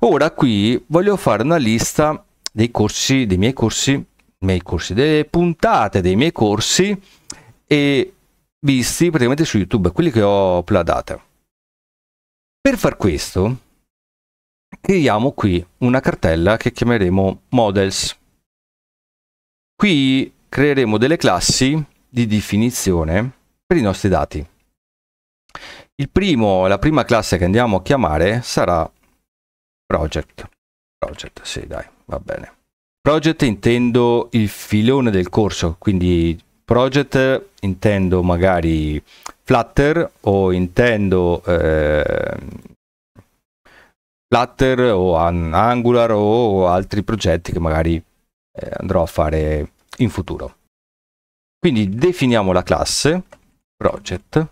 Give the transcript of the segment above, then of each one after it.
Ora qui voglio fare una lista dei corsi, dei miei corsi, miei corsi, delle puntate dei miei corsi e visti praticamente su YouTube, quelli che ho uploadate. Per far questo creiamo qui una cartella che chiameremo models. Qui creeremo delle classi di definizione per i nostri dati. Primo, la prima classe che andiamo a chiamare sarà Project. Project, sì, dai, va bene. Project intendo il filone del corso, quindi project intendo magari Flutter o intendo eh, Flutter o an- Angular o altri progetti che magari eh, andrò a fare in futuro. Quindi definiamo la classe project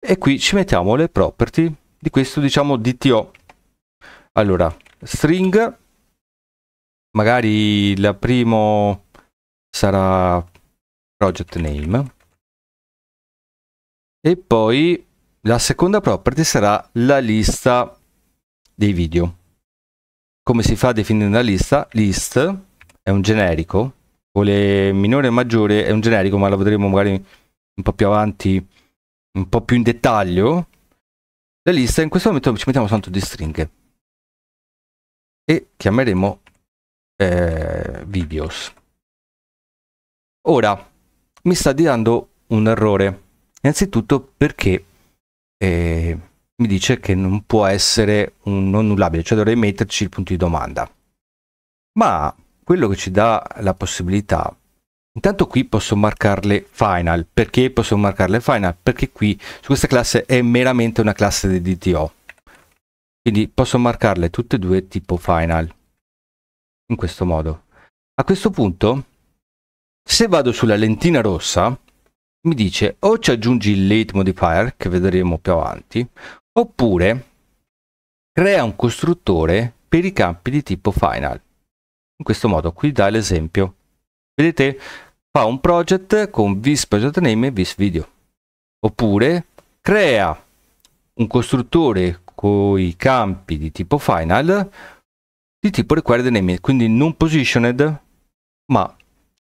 e qui ci mettiamo le property di questo diciamo DTO allora, string, magari la prima sarà project name e poi la seconda property sarà la lista dei video. Come si fa a definire una lista? List è un generico, vuole minore o maggiore è un generico, ma la vedremo magari un po' più avanti, un po' più in dettaglio. La lista in questo momento ci mettiamo tanto di stringhe e chiameremo eh, videos. Ora, mi sta dando un errore. Innanzitutto perché eh, mi dice che non può essere un non nullabile, cioè dovrei metterci il punto di domanda. Ma quello che ci dà la possibilità, intanto qui posso marcarle final. Perché posso marcarle final? Perché qui su questa classe è meramente una classe di DTO quindi posso marcarle tutte e due tipo final. In questo modo. A questo punto, se vado sulla lentina rossa, mi dice o ci aggiungi il late modifier, che vedremo più avanti, oppure crea un costruttore per i campi di tipo final. In questo modo, qui dà l'esempio. Vedete, fa un project con vis project name e vis video. Oppure crea un costruttore cui campi di tipo final di tipo required named, quindi non positioned ma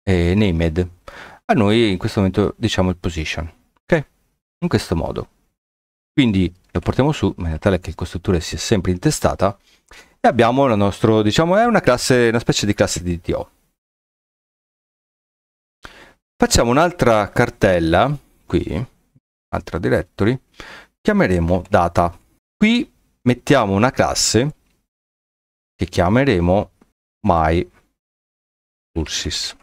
eh, named. A noi in questo momento diciamo il position, ok? In questo modo. Quindi lo portiamo su, in maniera tale che il costruttore sia sempre intestata e abbiamo la nostra, diciamo, è una classe, una specie di classe di DTO. Facciamo un'altra cartella, qui, altra directory, chiameremo data qui mettiamo una classe che chiameremo my curses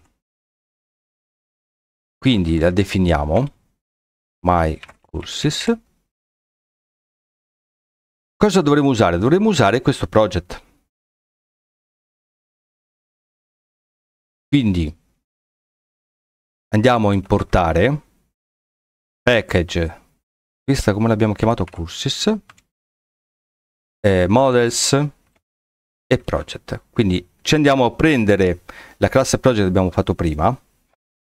quindi la definiamo my curses cosa dovremmo usare? dovremmo usare questo project quindi andiamo a importare package questa come l'abbiamo chiamato curses eh, models e project. Quindi ci andiamo a prendere la classe project che abbiamo fatto prima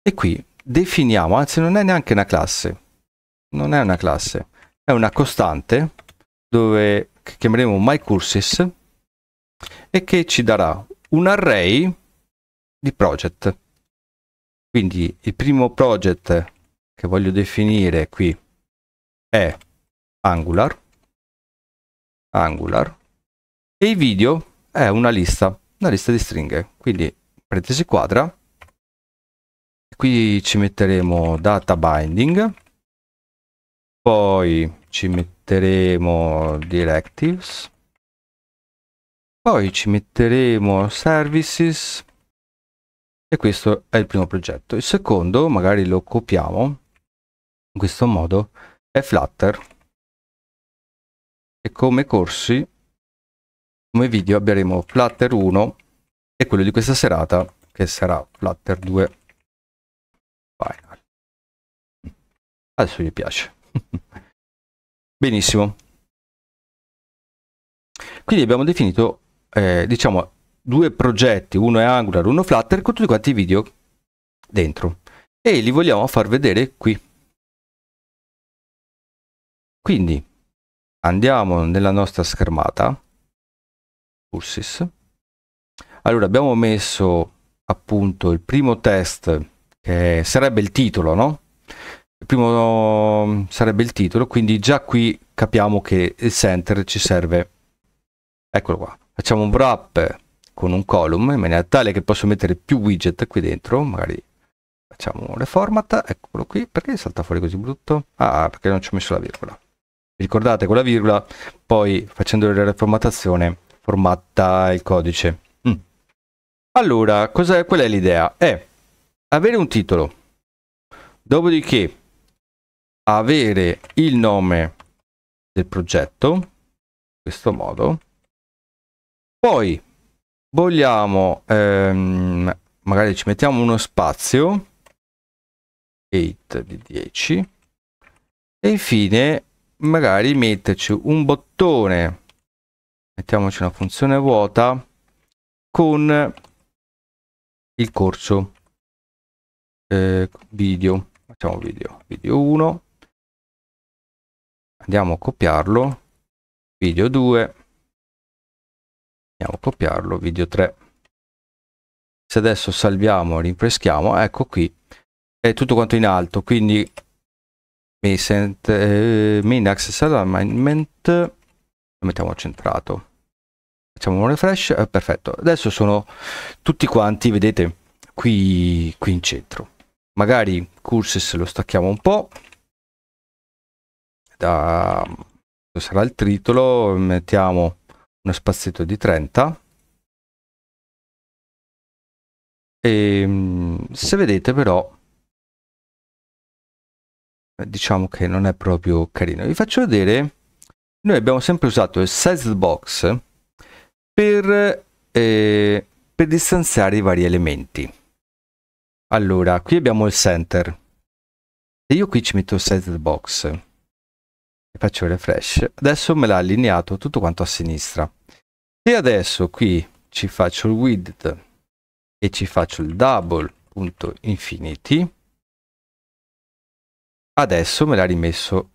e qui definiamo, anzi non è neanche una classe, non è una classe, è una costante dove chiameremo myCurses e che ci darà un array di project. Quindi il primo project che voglio definire qui è Angular Angular e i video è una lista, una lista di stringhe. Quindi parentesi quadra, qui ci metteremo data binding, poi ci metteremo directives, poi ci metteremo services e questo è il primo progetto. Il secondo, magari lo copiamo in questo modo, è Flutter e come corsi, come video abbiamo Flutter 1 e quello di questa serata che sarà Flutter 2 Final. Adesso gli piace. Benissimo. Quindi abbiamo definito, eh, diciamo, due progetti, uno è Angular, uno Flutter, con tutti quanti i video dentro. E li vogliamo far vedere qui. Quindi, andiamo nella nostra schermata Cursis. Allora abbiamo messo appunto il primo test che sarebbe il titolo, no? Il primo sarebbe il titolo, quindi già qui capiamo che il center ci serve. Eccolo qua. Facciamo un wrap con un column in maniera tale che posso mettere più widget qui dentro, magari facciamo le format, eccolo qui, perché salta fuori così brutto? Ah, perché non ci ho messo la virgola ricordate con la virgola, poi facendo la formattazione formatta il codice. Mm. Allora, cos'è, qual è l'idea? È avere un titolo, dopodiché avere il nome del progetto, in questo modo, poi vogliamo, ehm, magari ci mettiamo uno spazio, 8 di 10, e infine magari metterci un bottone mettiamoci una funzione vuota con il corso eh, video facciamo video video 1 andiamo a copiarlo video 2 andiamo a copiarlo video 3 se adesso salviamo rinfreschiamo ecco qui è tutto quanto in alto quindi Main, eh, main access lo mettiamo centrato facciamo un refresh eh, perfetto adesso sono tutti quanti vedete qui, qui in centro magari curses lo stacchiamo un po da sarà il titolo mettiamo uno spazietto di 30 e ehm, se vedete però eh, diciamo che non è proprio carino. Vi faccio vedere, noi abbiamo sempre usato il size box per, eh, per distanziare i vari elementi. Allora, qui abbiamo il center. Se io qui ci metto il size box e faccio refresh, adesso me l'ha allineato tutto quanto a sinistra. Se adesso qui ci faccio il width e ci faccio il double.infinity, adesso me l'ha rimesso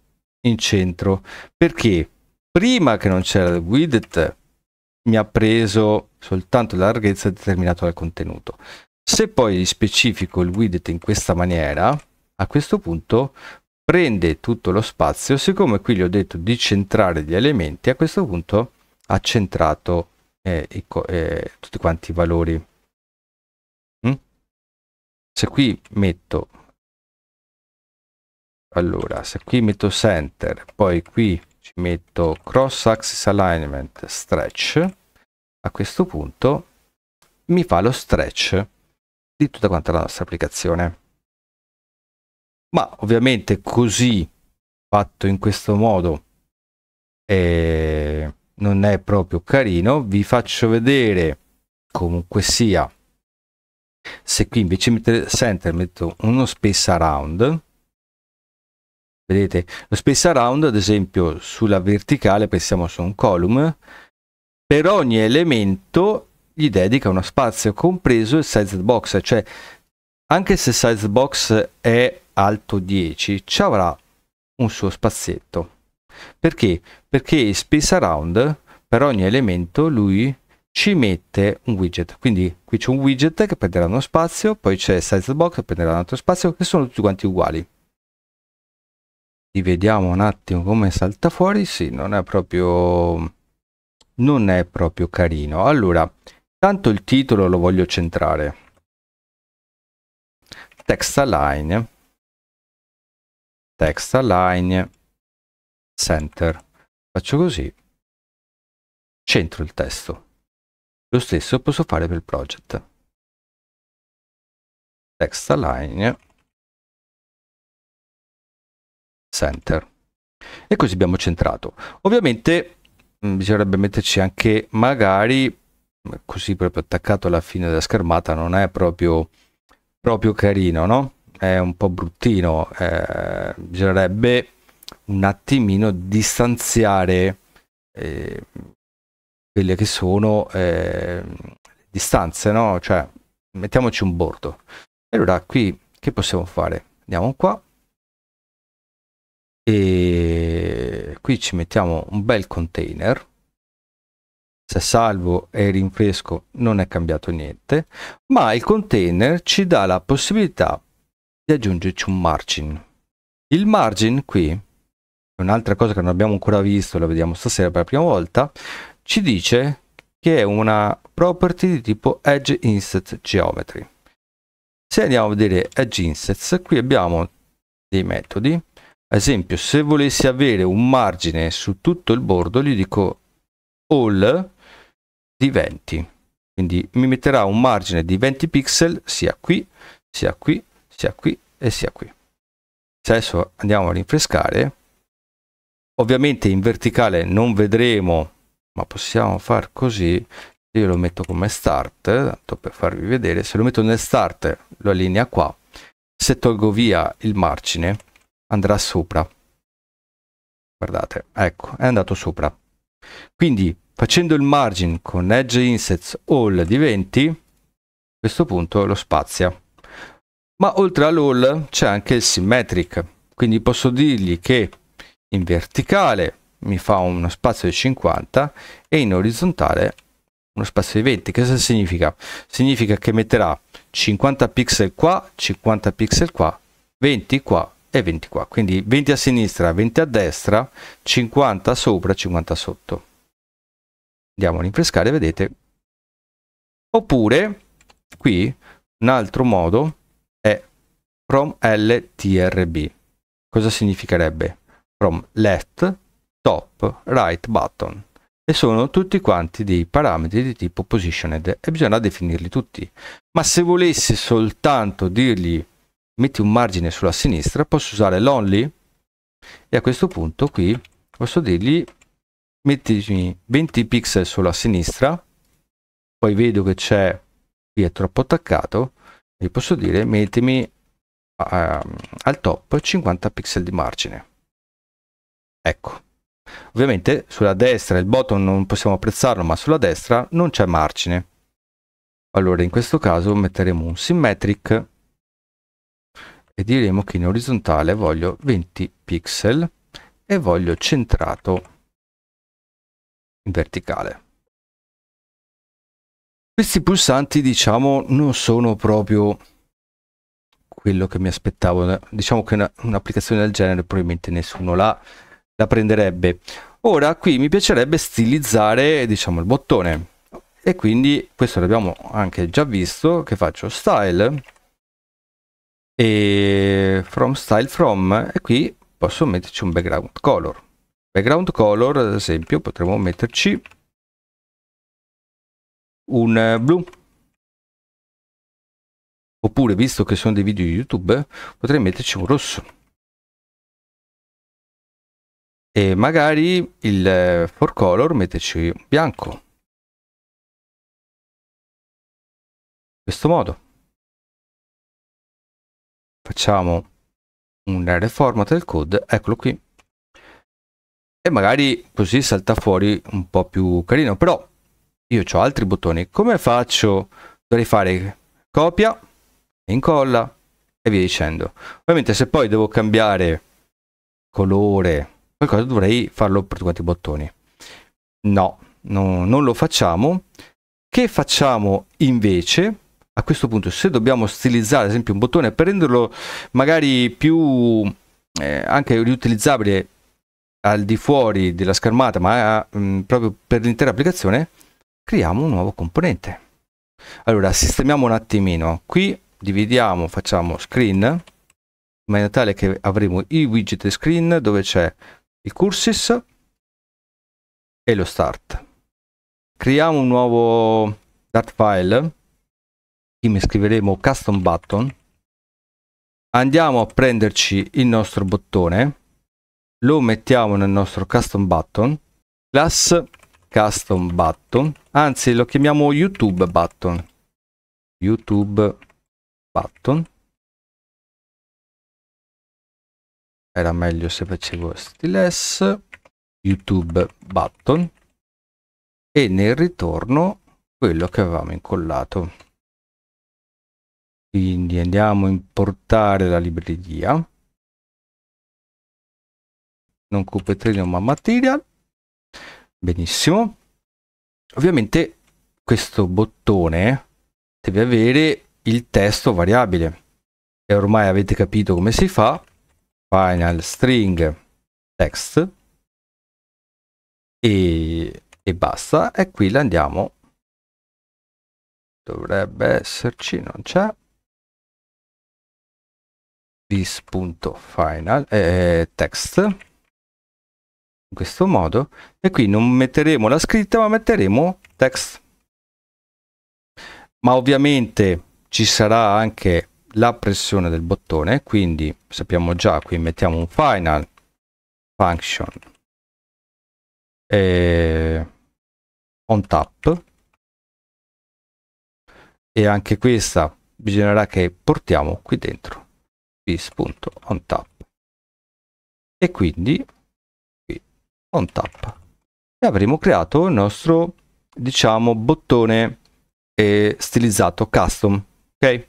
in centro perché prima che non c'era il widget mi ha preso soltanto la larghezza determinata dal contenuto se poi specifico il widget in questa maniera a questo punto prende tutto lo spazio siccome qui gli ho detto di centrare gli elementi a questo punto ha centrato eh, eh, tutti quanti i valori mm? se qui metto allora se qui metto center poi qui ci metto cross axis alignment stretch a questo punto mi fa lo stretch di tutta quanta la nostra applicazione ma ovviamente così fatto in questo modo eh, non è proprio carino vi faccio vedere comunque sia se qui invece mettere center metto uno space around Vedete, lo space around, ad esempio, sulla verticale pensiamo su un column, per ogni elemento gli dedica uno spazio, compreso il size box, cioè anche se size box è alto 10, ci avrà un suo spazietto. Perché? Perché space around per ogni elemento lui ci mette un widget. Quindi qui c'è un widget che prenderà uno spazio, poi c'è size box che prenderà un altro spazio, che sono tutti quanti uguali vediamo un attimo come salta fuori sì non è proprio non è proprio carino allora tanto il titolo lo voglio centrare text align text align center faccio così centro il testo lo stesso posso fare per il project text align Center. E così abbiamo centrato. Ovviamente mh, mm, bisognerebbe metterci anche magari così proprio attaccato alla fine della schermata non è proprio, proprio carino, no? È un po' bruttino. Eh, bisognerebbe un attimino distanziare eh, quelle che sono eh, distanze, no? Cioè mettiamoci un bordo. E allora qui che possiamo fare? Andiamo qua e qui ci mettiamo un bel container se salvo e rinfresco non è cambiato niente ma il container ci dà la possibilità di aggiungerci un margin il margin qui è un'altra cosa che non abbiamo ancora visto la vediamo stasera per la prima volta ci dice che è una property di tipo edge inset geometry se andiamo a vedere edge insets qui abbiamo dei metodi ad esempio, se volessi avere un margine su tutto il bordo, gli dico all di 20. Quindi mi metterà un margine di 20 pixel sia qui, sia qui, sia qui e sia qui. Se adesso andiamo a rinfrescare, ovviamente in verticale non vedremo, ma possiamo far così, io lo metto come start, tanto per farvi vedere, se lo metto nel start lo allinea qua, se tolgo via il margine andrà sopra. Guardate, ecco, è andato sopra. Quindi facendo il margin con edge insets all di 20, a questo punto lo spazia. Ma oltre all'all c'è anche il symmetric, quindi posso dirgli che in verticale mi fa uno spazio di 50 e in orizzontale uno spazio di 20. Che cosa significa? Significa che metterà 50 pixel qua, 50 pixel qua, 20 qua e 20 qua quindi 20 a sinistra 20 a destra 50 sopra 50 sotto andiamo a rinfrescare vedete oppure qui un altro modo è from ltrb cosa significherebbe from left top right button e sono tutti quanti dei parametri di tipo positioned e bisogna definirli tutti ma se volessi soltanto dirgli metti un margine sulla sinistra, posso usare l'only e a questo punto qui posso dirgli mettimi 20 pixel sulla sinistra, poi vedo che c'è, qui è troppo attaccato, e posso dire mettimi uh, al top 50 pixel di margine. Ecco. Ovviamente sulla destra il bottom non possiamo apprezzarlo, ma sulla destra non c'è margine. Allora in questo caso metteremo un symmetric e diremo che in orizzontale voglio 20 pixel e voglio centrato in verticale. Questi pulsanti diciamo non sono proprio quello che mi aspettavo, diciamo che un'applicazione del genere probabilmente nessuno la, la prenderebbe. Ora qui mi piacerebbe stilizzare diciamo il bottone e quindi questo l'abbiamo anche già visto che faccio style e from style from e qui posso metterci un background color background color ad esempio potremmo metterci un eh, blu oppure visto che sono dei video youtube potrei metterci un rosso e magari il eh, for color metterci bianco in questo modo facciamo un reformat del code, eccolo qui, e magari così salta fuori un po' più carino, però io ho altri bottoni, come faccio? Dovrei fare copia, incolla e via dicendo. Ovviamente se poi devo cambiare colore, qualcosa dovrei farlo per tutti i bottoni. No, no, non lo facciamo. Che facciamo invece? a questo punto se dobbiamo stilizzare ad esempio un bottone per renderlo magari più eh, anche riutilizzabile al di fuori della schermata ma mh, mm, proprio per l'intera applicazione creiamo un nuovo componente allora sistemiamo un attimino qui dividiamo facciamo screen in maniera tale che avremo il widget screen dove c'è il cursis e lo start creiamo un nuovo dart file team scriveremo custom button andiamo a prenderci il nostro bottone lo mettiamo nel nostro custom button class custom button anzi lo chiamiamo youtube button youtube button era meglio se facevo stiless youtube button e nel ritorno quello che avevamo incollato quindi andiamo a importare la libreria non cupetrino ma material benissimo ovviamente questo bottone deve avere il testo variabile e ormai avete capito come si fa final string text e, e basta e qui l'andiamo dovrebbe esserci non c'è this.final eh, eh, text in questo modo e qui non metteremo la scritta ma metteremo text ma ovviamente ci sarà anche la pressione del bottone quindi sappiamo già qui mettiamo un final function eh, on tap e anche questa bisognerà che portiamo qui dentro bis.ontap e quindi qui ontap e avremo creato il nostro diciamo bottone eh, stilizzato custom ok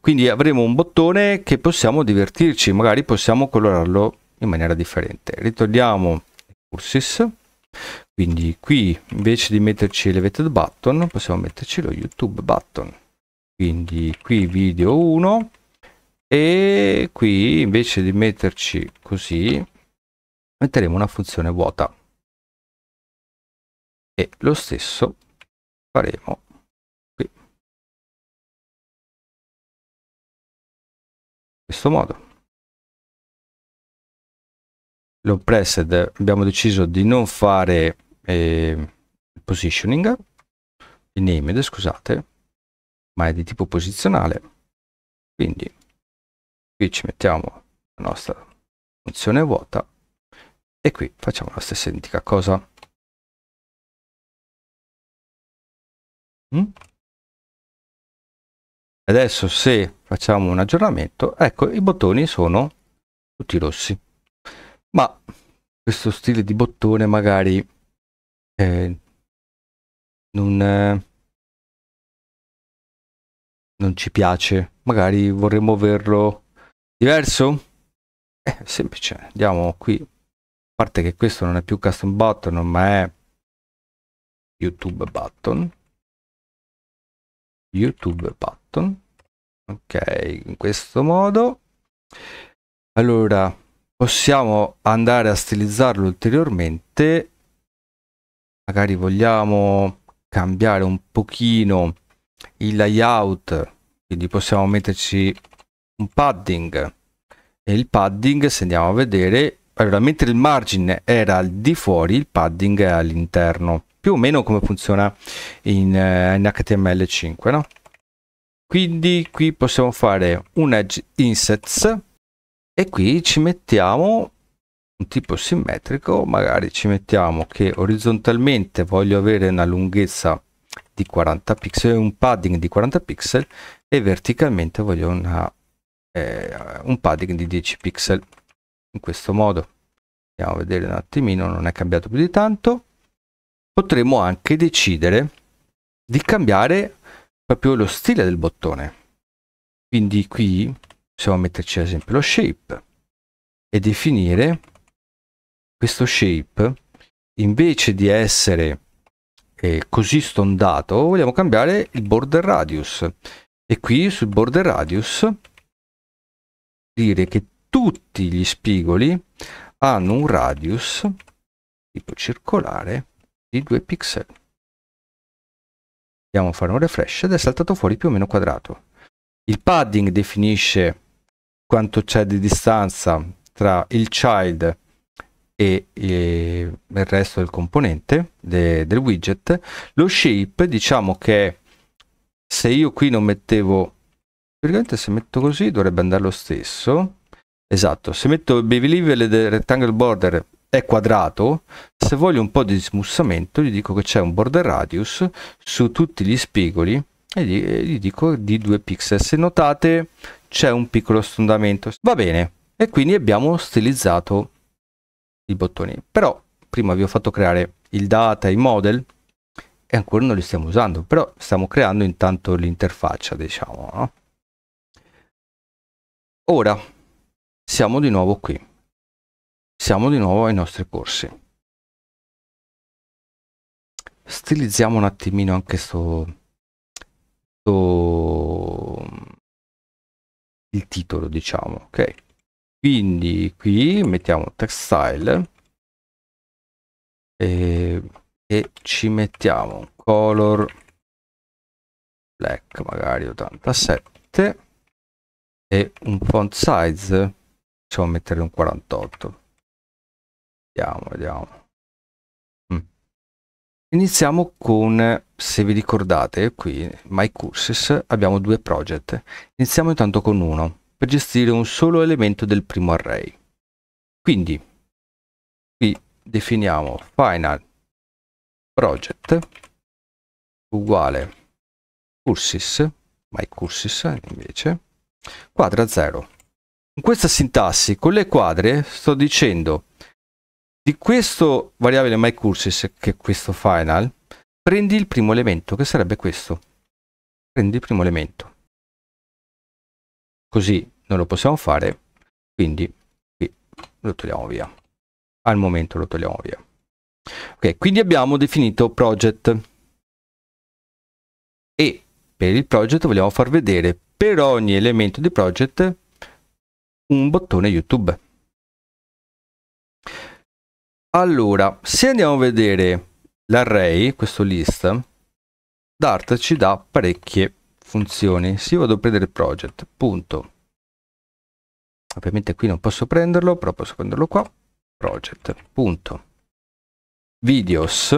quindi avremo un bottone che possiamo divertirci magari possiamo colorarlo in maniera differente ritorniamo cursis quindi qui invece di metterci l'elevated button possiamo metterci lo youtube button quindi qui video 1 e qui invece di metterci così metteremo una funzione vuota e lo stesso faremo qui in questo modo l'oppressed abbiamo deciso di non fare eh, positioning il named scusate ma è di tipo posizionale quindi qui ci mettiamo la nostra funzione vuota e qui facciamo la stessa identica cosa mm? adesso se facciamo un aggiornamento ecco i bottoni sono tutti rossi ma questo stile di bottone magari eh, non, eh, non ci piace magari vorremmo averlo Diverso? Eh, semplice, andiamo qui. A parte che questo non è più custom button, ma è YouTube button. YouTube button. Ok, in questo modo. Allora, possiamo andare a stilizzarlo ulteriormente. Magari vogliamo cambiare un pochino il layout, quindi possiamo metterci un padding e il padding se andiamo a vedere allora mentre il margine era al di fuori il padding è all'interno più o meno come funziona in, eh, in HTML5 no? quindi qui possiamo fare un edge insets e qui ci mettiamo un tipo simmetrico magari ci mettiamo che orizzontalmente voglio avere una lunghezza di 40 pixel un padding di 40 pixel e verticalmente voglio una eh, un padding di 10 pixel in questo modo andiamo a vedere un attimino non è cambiato più di tanto potremmo anche decidere di cambiare proprio lo stile del bottone quindi qui possiamo metterci ad esempio lo shape e definire questo shape invece di essere eh, così stondato vogliamo cambiare il border radius e qui sul border radius dire che tutti gli spigoli hanno un radius tipo circolare di 2 pixel. Andiamo a fare un refresh ed è saltato fuori più o meno quadrato. Il padding definisce quanto c'è di distanza tra il child e, e il resto del componente de, del widget. Lo shape diciamo che se io qui non mettevo praticamente se metto così dovrebbe andare lo stesso. Esatto, se metto Baby Level Rectangle Border è quadrato, se voglio un po' di smussamento gli dico che c'è un border radius su tutti gli spigoli e gli, e gli dico di 2 pixel. Se notate c'è un piccolo sfondamento. Va bene, e quindi abbiamo stilizzato i bottoni. Però prima vi ho fatto creare il data, i model e ancora non li stiamo usando, però stiamo creando intanto l'interfaccia, diciamo, no? Ora siamo di nuovo qui. Siamo di nuovo ai nostri corsi. Stilizziamo un attimino anche sto, sto il titolo, diciamo, ok? Quindi qui mettiamo textile e, e ci mettiamo color black magari 87 e un font size facciamo mettere un 48 vediamo vediamo mm. iniziamo con se vi ricordate qui my courses abbiamo due project iniziamo intanto con uno per gestire un solo elemento del primo array quindi qui definiamo final project uguale courses my courses invece quadra 0. In questa sintassi con le quadre sto dicendo di questo variabile myCurses che è questo final prendi il primo elemento che sarebbe questo. Prendi il primo elemento. Così non lo possiamo fare, quindi qui lo togliamo via. Al momento lo togliamo via. Ok, quindi abbiamo definito project e per il project vogliamo far vedere per ogni elemento di project un bottone YouTube. Allora, se andiamo a vedere l'array, questo list, Dart ci dà parecchie funzioni. Se io vado a prendere project, punto. Ovviamente qui non posso prenderlo, però posso prenderlo qua. Project, punto. Videos,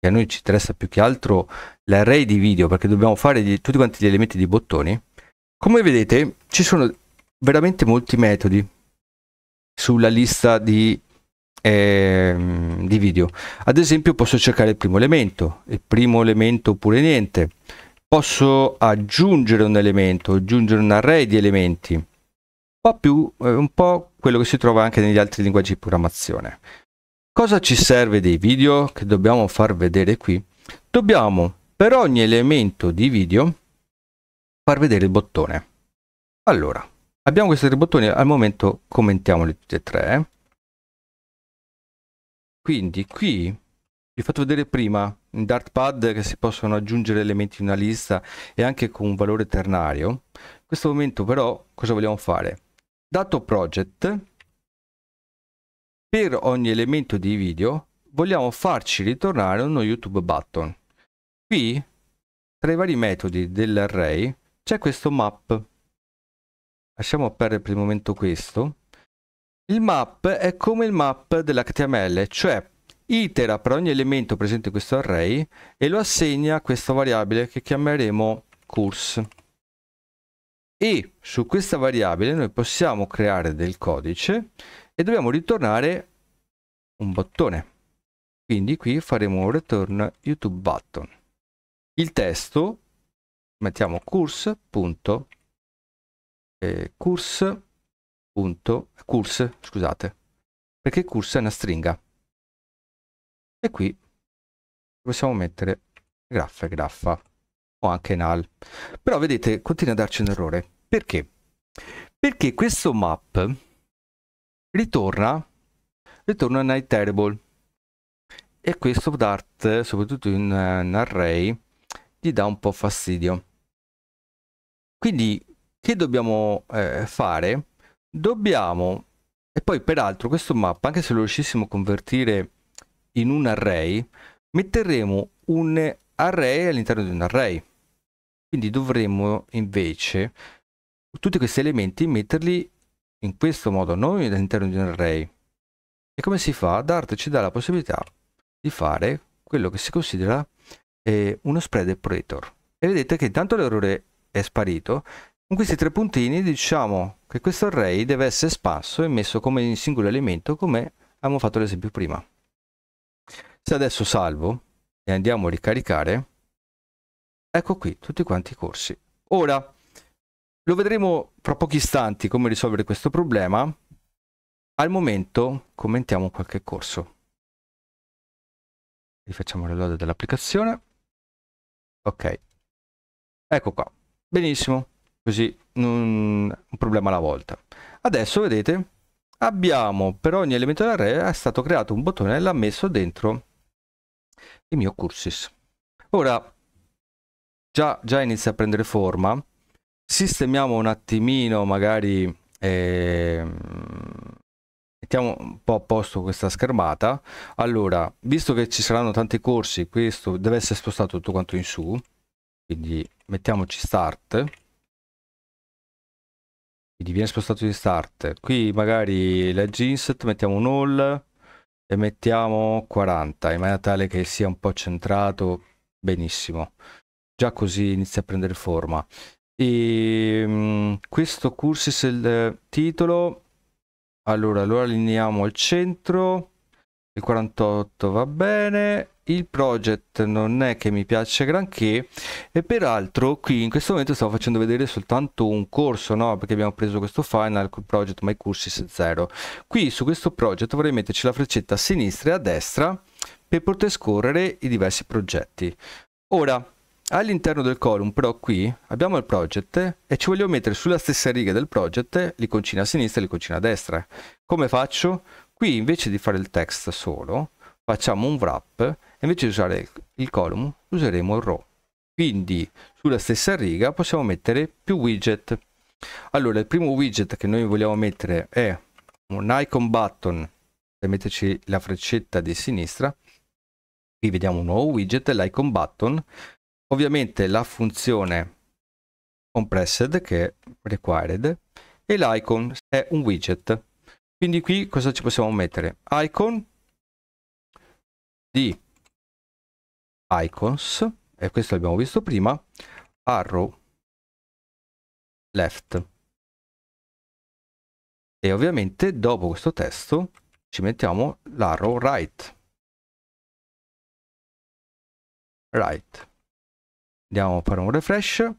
che a noi ci interessa più che altro l'array di video perché dobbiamo fare di, tutti quanti gli elementi di bottoni, come vedete ci sono veramente molti metodi sulla lista di, eh, di video. Ad esempio posso cercare il primo elemento, il primo elemento oppure niente. Posso aggiungere un elemento, aggiungere un array di elementi. Un po' più, eh, un po' quello che si trova anche negli altri linguaggi di programmazione. Cosa ci serve dei video che dobbiamo far vedere qui? Dobbiamo per ogni elemento di video far vedere il bottone. Allora, abbiamo questi tre bottoni, al momento commentiamoli tutti e tre. Eh. Quindi qui vi ho fatto vedere prima in Dartpad che si possono aggiungere elementi in una lista e anche con un valore ternario. In questo momento però cosa vogliamo fare? Dato project per ogni elemento di video vogliamo farci ritornare uno YouTube button. Qui, tra i vari metodi dell'array, c'è questo map. Lasciamo perdere per il momento questo. Il map è come il map dell'HTML, cioè itera per ogni elemento presente in questo array e lo assegna a questa variabile che chiameremo course. E su questa variabile noi possiamo creare del codice e dobbiamo ritornare un bottone. Quindi qui faremo un return YouTube button. Il testo mettiamo course. Punto, eh, course, punto, course, scusate, perché course è una stringa. E qui possiamo mettere graffa e graffa o anche null. Però vedete, continua a darci un errore. Perché? Perché questo map ritorna, ritorna Night Terrible e questo Dart, soprattutto in un array, gli dà un po' fastidio. Quindi che dobbiamo eh, fare? Dobbiamo, e poi peraltro questo mappa, anche se lo riuscissimo a convertire in un array, metteremo un array all'interno di un array. Quindi dovremmo invece tutti questi elementi metterli in questo modo noi all'interno di un array. E come si fa? Dart ci dà la possibilità di fare quello che si considera eh, uno spread operator. E vedete che intanto l'errore è sparito, con questi tre puntini diciamo che questo array deve essere espanso e messo come singolo elemento come abbiamo fatto l'esempio prima. Se adesso salvo e andiamo a ricaricare, ecco qui tutti quanti i corsi. Ora, lo vedremo fra pochi istanti come risolvere questo problema. Al momento commentiamo qualche corso. Rifacciamo le lode dell'applicazione. Ok. Ecco qua. Benissimo. Così non... un problema alla volta. Adesso vedete abbiamo per ogni elemento dell'array è stato creato un bottone e l'ha messo dentro il mio cursus. Ora già, già inizia a prendere forma sistemiamo un attimino magari eh, mettiamo un po' a posto questa schermata allora visto che ci saranno tanti corsi questo deve essere spostato tutto quanto in su quindi mettiamoci start quindi viene spostato di start qui magari leggi inset mettiamo un all e mettiamo 40 in maniera tale che sia un po' centrato benissimo già così inizia a prendere forma e, um, questo cursus è il titolo. Allora, lo allineiamo al centro. Il 48 va bene. Il project non è che mi piace granché e peraltro qui in questo momento stavo facendo vedere soltanto un corso, no? Perché abbiamo preso questo final col project My Curses 0. Qui su questo project vorrei metterci la freccetta a sinistra e a destra per poter scorrere i diversi progetti. Ora, all'interno del column però qui abbiamo il project e ci voglio mettere sulla stessa riga del project l'iconcina a sinistra e l'iconcina a destra come faccio? qui invece di fare il text solo facciamo un wrap e invece di usare il column useremo il row quindi sulla stessa riga possiamo mettere più widget allora il primo widget che noi vogliamo mettere è un icon button per metterci la freccetta di sinistra qui vediamo un nuovo widget l'icon button ovviamente la funzione compressed che è required e l'icon è un widget quindi qui cosa ci possiamo mettere icon di icons e questo l'abbiamo visto prima arrow left e ovviamente dopo questo testo ci mettiamo l'arrow right right andiamo a fare un refresh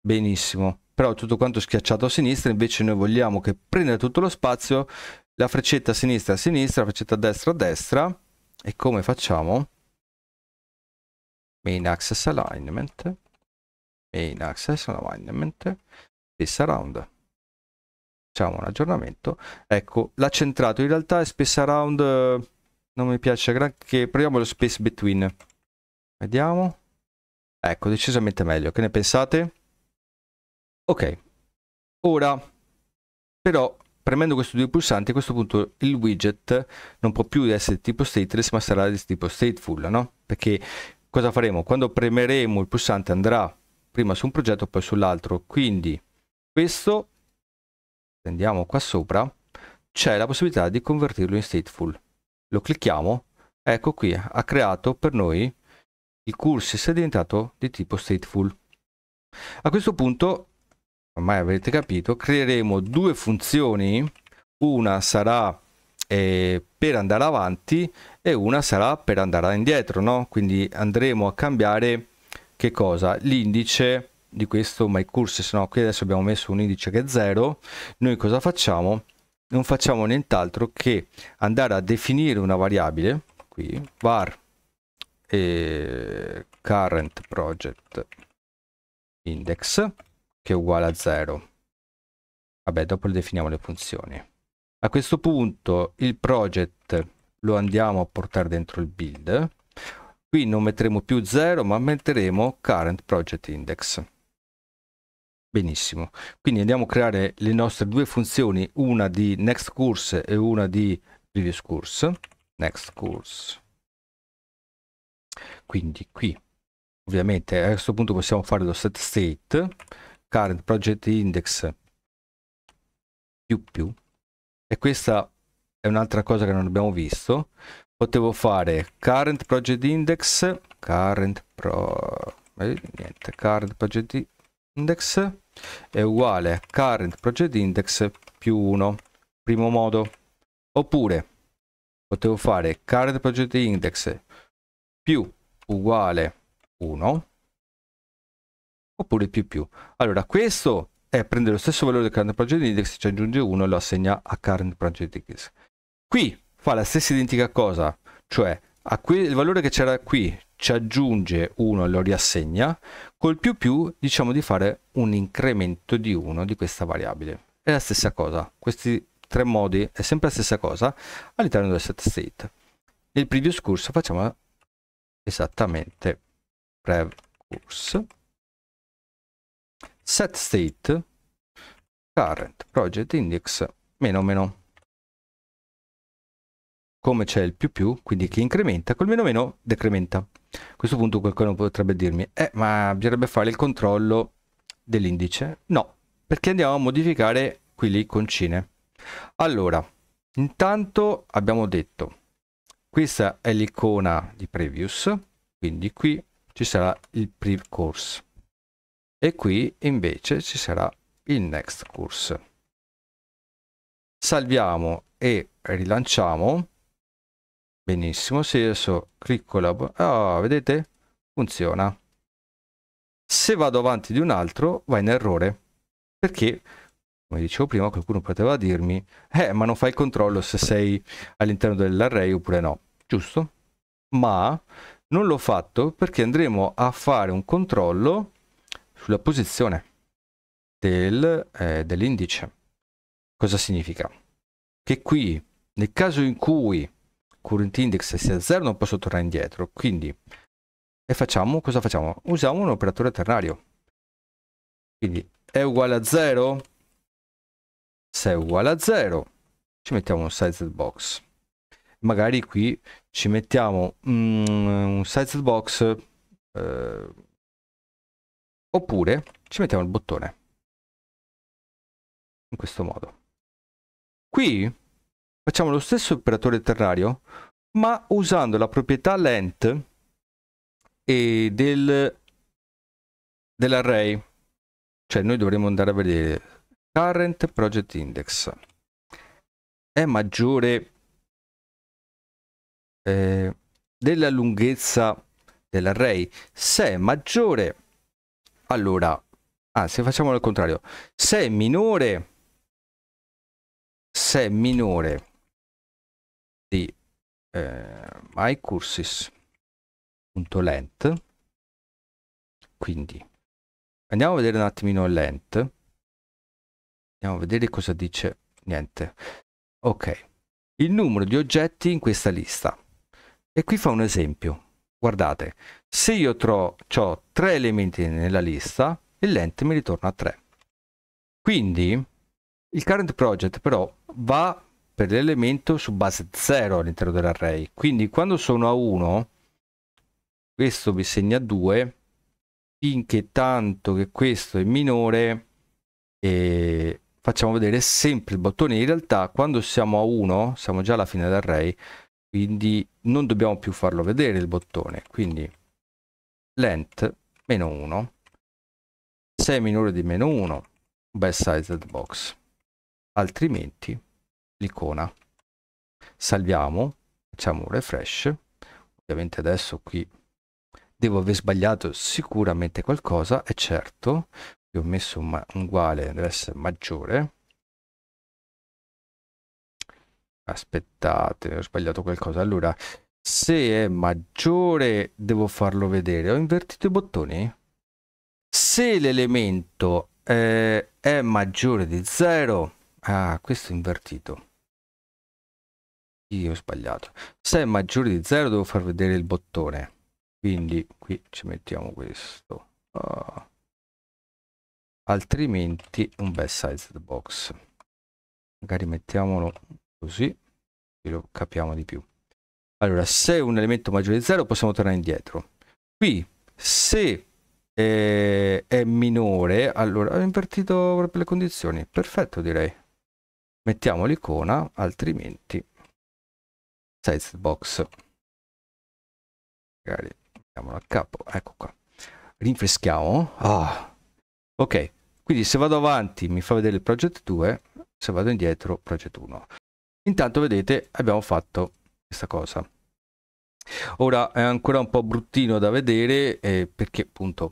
benissimo però tutto quanto schiacciato a sinistra invece noi vogliamo che prenda tutto lo spazio la freccetta a sinistra a sinistra la freccetta a destra a destra e come facciamo main access alignment main access alignment space around facciamo un aggiornamento ecco l'ha centrato in realtà è space around eh, non mi piace granché proviamo lo space between vediamo Ecco, decisamente meglio. Che ne pensate? Ok. Ora, però, premendo questi due pulsanti, a questo punto il widget non può più essere tipo stateless, ma sarà di tipo stateful, no? Perché cosa faremo? Quando premeremo il pulsante andrà prima su un progetto, poi sull'altro. Quindi, questo, andiamo qua sopra, c'è la possibilità di convertirlo in stateful. Lo clicchiamo, ecco qui, ha creato per noi il cursus è diventato di tipo stateful. A questo punto, ormai avrete capito, creeremo due funzioni, una sarà eh, per andare avanti e una sarà per andare indietro, no? quindi andremo a cambiare che cosa? L'indice di questo MyCurses, no? qui adesso abbiamo messo un indice che è 0, noi cosa facciamo? Non facciamo nient'altro che andare a definire una variabile, qui var e current project index che è uguale a 0 vabbè dopo le definiamo le funzioni a questo punto il project lo andiamo a portare dentro il build qui non metteremo più 0 ma metteremo current project index benissimo quindi andiamo a creare le nostre due funzioni una di next course e una di previous course next course quindi qui ovviamente a questo punto possiamo fare lo set state current project index più più e questa è un'altra cosa che non abbiamo visto potevo fare current project index current pro eh, niente current project index è uguale a current project index più 1 primo modo oppure potevo fare current project index più uguale 1 oppure più più. Allora questo è prendere lo stesso valore del current project index, ci aggiunge 1 e lo assegna a current project index. Qui fa la stessa identica cosa, cioè a quel, il valore che c'era qui ci aggiunge 1 e lo riassegna, col più più diciamo di fare un incremento di 1 di questa variabile. È la stessa cosa, questi tre modi è sempre la stessa cosa all'interno del set state. Nel previous corso facciamo esattamente prev course set state current project index meno meno come c'è il più più quindi che incrementa col meno meno decrementa a questo punto qualcuno potrebbe dirmi eh ma bisognerebbe fare il controllo dell'indice no perché andiamo a modificare qui le iconcine allora intanto abbiamo detto questa è l'icona di Previous, quindi qui ci sarà il pre Course e qui invece ci sarà il Next Course. Salviamo e rilanciamo. Benissimo, se adesso clicco la... Ah, vedete? Funziona. Se vado avanti di un altro va in errore perché come dicevo prima, qualcuno poteva dirmi, eh, ma non fai il controllo se sei all'interno dell'array oppure no, giusto? Ma non l'ho fatto perché andremo a fare un controllo sulla posizione del, eh, dell'indice. Cosa significa? Che qui, nel caso in cui current index sia 0, non posso tornare indietro, quindi e facciamo, cosa facciamo? Usiamo un operatore ternario. Quindi è uguale a 0, se è uguale a 0 ci mettiamo un size box magari qui ci mettiamo mm, un size box eh, oppure ci mettiamo il bottone in questo modo qui facciamo lo stesso operatore terrario ma usando la proprietà lent e del dell'array cioè noi dovremmo andare a vedere Current Project Index è maggiore eh, della lunghezza dell'array. Se è maggiore, allora, anzi ah, facciamolo al contrario, se è minore, se è minore di eh, mycurses.length, quindi andiamo a vedere un attimino il length Andiamo a vedere cosa dice. Niente. Ok. Il numero di oggetti in questa lista. E qui fa un esempio. Guardate, se io ho tre elementi nella lista, il lente mi ritorna a 3. Quindi il current project però va per l'elemento su base 0 all'interno dell'array. Quindi quando sono a 1, questo mi segna 2, finché tanto che questo è minore, eh, facciamo vedere sempre il bottone in realtà quando siamo a 1 siamo già alla fine del array quindi non dobbiamo più farlo vedere il bottone quindi length meno 1 se minore di meno 1 best sized box altrimenti l'icona salviamo facciamo un refresh ovviamente adesso qui devo aver sbagliato sicuramente qualcosa è certo che ho messo ma uguale deve essere maggiore aspettate ho sbagliato qualcosa allora se è maggiore devo farlo vedere ho invertito i bottoni se l'elemento eh, è maggiore di 0 ah questo è invertito io ho sbagliato se è maggiore di 0 devo far vedere il bottone quindi qui ci mettiamo questo oh altrimenti un bel size box magari mettiamolo così lo capiamo di più allora se un elemento maggiore di 0 possiamo tornare indietro qui se è, eh, è minore allora ho invertito proprio le condizioni perfetto direi mettiamo l'icona altrimenti size box magari mettiamolo a capo ecco qua rinfreschiamo ah ok quindi se vado avanti mi fa vedere il project 2 se vado indietro project 1 intanto vedete abbiamo fatto questa cosa ora è ancora un po' bruttino da vedere eh, perché appunto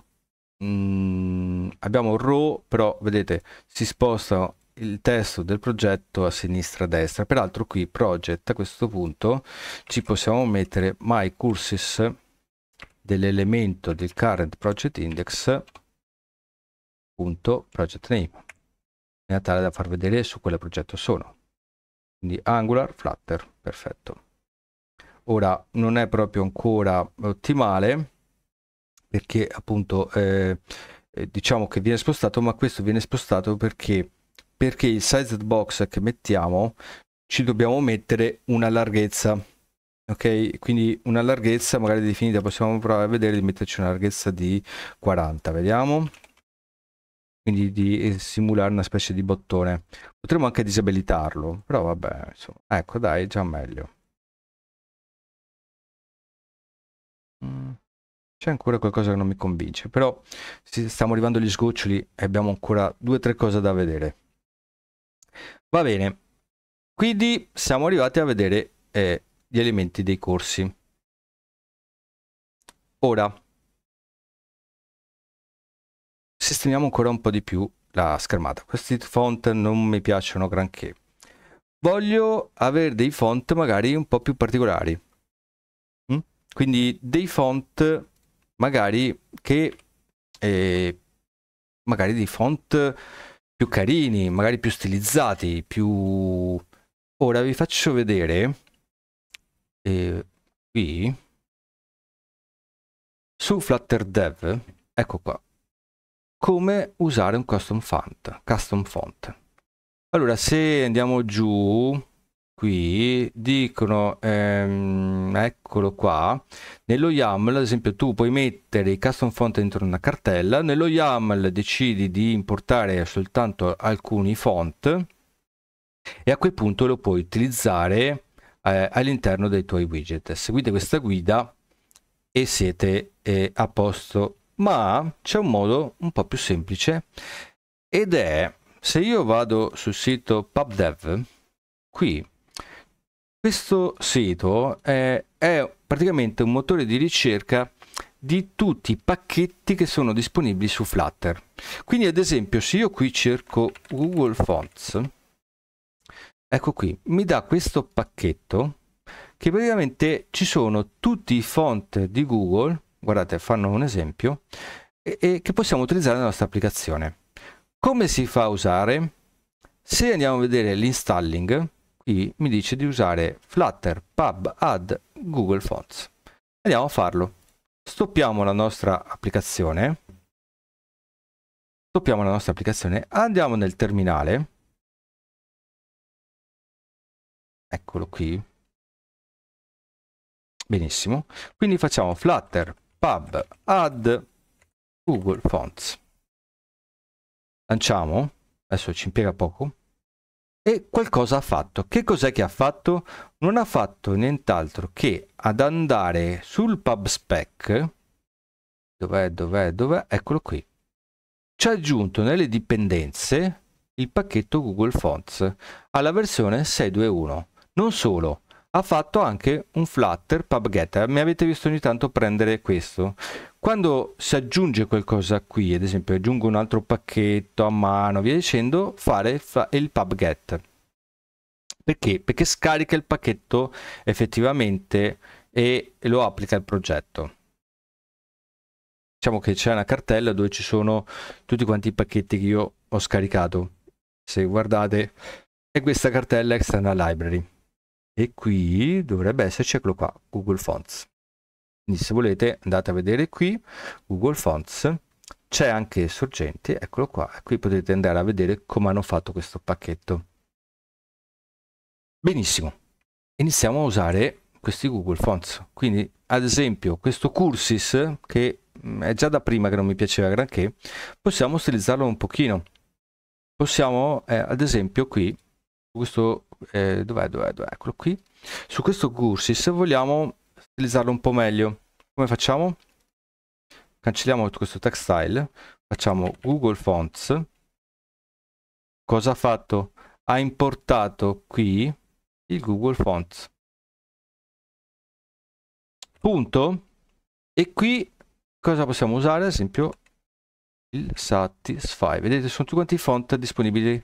mh, mm, abbiamo row però vedete si sposta il testo del progetto a sinistra a destra peraltro qui project a questo punto ci possiamo mettere my courses dell'elemento del current project index punto project name in maniera tale da far vedere su quale progetto sono quindi angular flutter perfetto ora non è proprio ancora ottimale perché appunto eh, eh diciamo che viene spostato ma questo viene spostato perché perché il sized box che mettiamo ci dobbiamo mettere una larghezza ok quindi una larghezza magari definita possiamo provare a vedere di metterci una larghezza di 40 vediamo quindi di eh, simulare una specie di bottone. Potremmo anche disabilitarlo, però vabbè, insomma. ecco dai, già meglio. Mm. C'è ancora qualcosa che non mi convince, però stiamo arrivando agli sgoccioli e abbiamo ancora due o tre cose da vedere. Va bene, quindi siamo arrivati a vedere eh, gli elementi dei corsi. Ora, sistemiamo ancora un po' di più la schermata. Questi font non mi piacciono granché. Voglio avere dei font magari un po' più particolari. Mm? Quindi dei font magari che... Eh, magari dei font più carini, magari più stilizzati, più... Ora vi faccio vedere... Eh, qui... Su Flutter Dev, ecco qua come usare un custom font, custom font. Allora, se andiamo giù, qui, dicono, ehm, eccolo qua, nello YAML, ad esempio, tu puoi mettere i custom font dentro una cartella, nello YAML decidi di importare soltanto alcuni font e a quel punto lo puoi utilizzare eh, all'interno dei tuoi widget. Seguite questa guida e siete eh, a posto ma c'è un modo un po' più semplice ed è se io vado sul sito pubdev qui questo sito è, è praticamente un motore di ricerca di tutti i pacchetti che sono disponibili su Flutter. Quindi ad esempio se io qui cerco Google Fonts, ecco qui, mi dà questo pacchetto che praticamente ci sono tutti i font di Google guardate, fanno un esempio, e, e che possiamo utilizzare nella nostra applicazione. Come si fa a usare? Se andiamo a vedere l'installing, qui mi dice di usare Flutter Pub Add Google Fonts. Andiamo a farlo. Stoppiamo la nostra applicazione. Stoppiamo la nostra applicazione, andiamo nel terminale. Eccolo qui. Benissimo. Quindi facciamo flutter pub add google fonts lanciamo adesso ci impiega poco e qualcosa ha fatto che cos'è che ha fatto non ha fatto nient'altro che ad andare sul pub spec dov'è dov'è dov'è eccolo qui ci ha aggiunto nelle dipendenze il pacchetto google fonts alla versione 621 non solo ha fatto anche un flutter pub getter Mi avete visto ogni tanto prendere questo. Quando si aggiunge qualcosa qui, ad esempio aggiungo un altro pacchetto a mano, via dicendo, fare il pubget. Perché? Perché scarica il pacchetto effettivamente e lo applica al progetto. Diciamo che c'è una cartella dove ci sono tutti quanti i pacchetti che io ho scaricato. Se guardate, è questa cartella external library e qui dovrebbe esserci, eccolo qua, Google Fonts. Quindi se volete andate a vedere qui, Google Fonts, c'è anche sorgente, eccolo qua, e qui potete andare a vedere come hanno fatto questo pacchetto. Benissimo, iniziamo a usare questi Google Fonts, quindi ad esempio questo Cursis che mm, è già da prima che non mi piaceva granché, possiamo stilizzarlo un pochino. Possiamo, eh, ad esempio, qui, questo eh, dov'è, dov'è, dov'è, eccolo qui. Su questo Gursis vogliamo stilizzarlo un po' meglio. Come facciamo? Cancelliamo questo textile, facciamo Google Fonts. Cosa ha fatto? Ha importato qui il Google Fonts. Punto. E qui cosa possiamo usare? Ad esempio il Satisfy. Vedete, sono tutti quanti i font disponibili.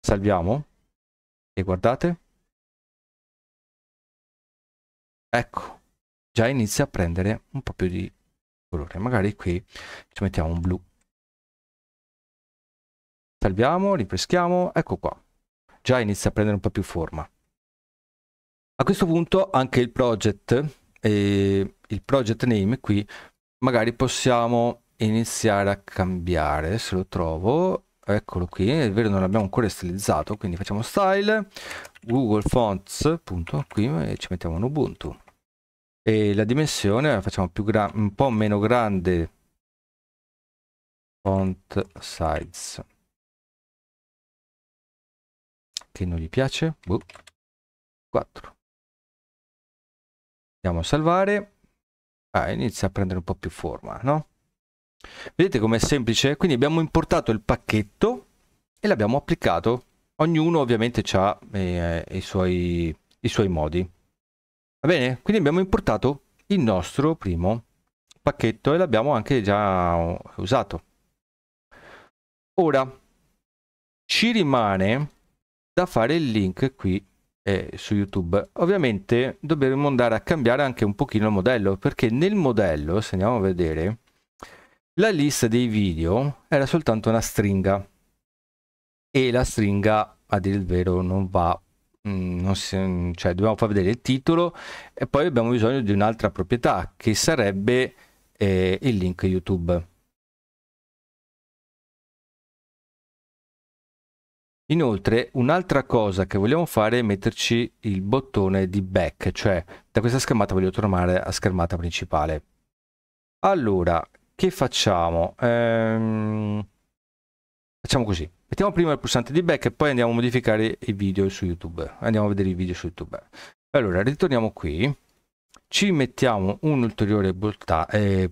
Salviamo. E guardate. Ecco, già inizia a prendere un po' più di colore. Magari qui ci mettiamo un blu. Salviamo, rinfreschiamo, ecco qua. Già inizia a prendere un po' più forma. A questo punto anche il project e il project name qui magari possiamo iniziare a cambiare se lo trovo eccolo qui è vero non l'abbiamo ancora stilizzato quindi facciamo style google fonts punto qui e ci mettiamo un ubuntu e la dimensione la facciamo più un po meno grande font size che non gli piace boh. 4 andiamo a salvare ah, inizia a prendere un po più forma no Vedete com'è semplice? Quindi abbiamo importato il pacchetto e l'abbiamo applicato. Ognuno ovviamente ha eh, eh, i, suoi, i suoi modi. Va bene? Quindi abbiamo importato il nostro primo pacchetto e l'abbiamo anche già usato. Ora ci rimane da fare il link qui eh, su YouTube. Ovviamente dobbiamo andare a cambiare anche un pochino il modello perché nel modello, se andiamo a vedere, la lista dei video era soltanto una stringa e la stringa a dire il vero non va mm, non si, cioè dobbiamo far vedere il titolo e poi abbiamo bisogno di un'altra proprietà che sarebbe eh, il link youtube Inoltre, un'altra cosa che vogliamo fare è metterci il bottone di back, cioè da questa schermata voglio tornare a schermata principale. Allora, che facciamo? Ehm, facciamo così. Mettiamo prima il pulsante di back e poi andiamo a modificare i video su YouTube. Andiamo a vedere i video su YouTube. Allora, ritorniamo qui. Ci mettiamo un ulteriore bolta, eh,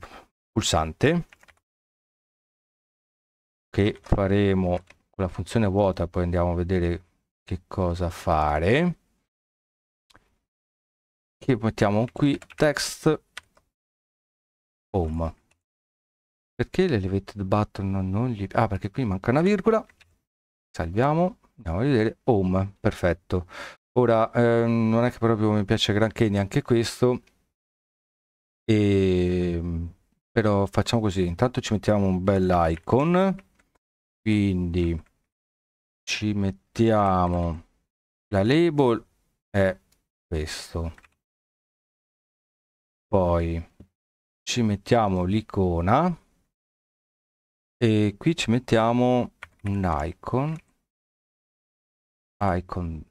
pulsante che faremo con la funzione vuota, poi andiamo a vedere che cosa fare. Che mettiamo qui text home perché l'elevated button non gli... Ah, perché qui manca una virgola. Salviamo, andiamo a vedere. Home, perfetto. Ora, ehm, non è che proprio mi piace granché neanche questo. E... Ehm, però facciamo così. Intanto ci mettiamo un bel icon. Quindi ci mettiamo la label è questo. Poi ci mettiamo l'icona e qui ci mettiamo un icon icon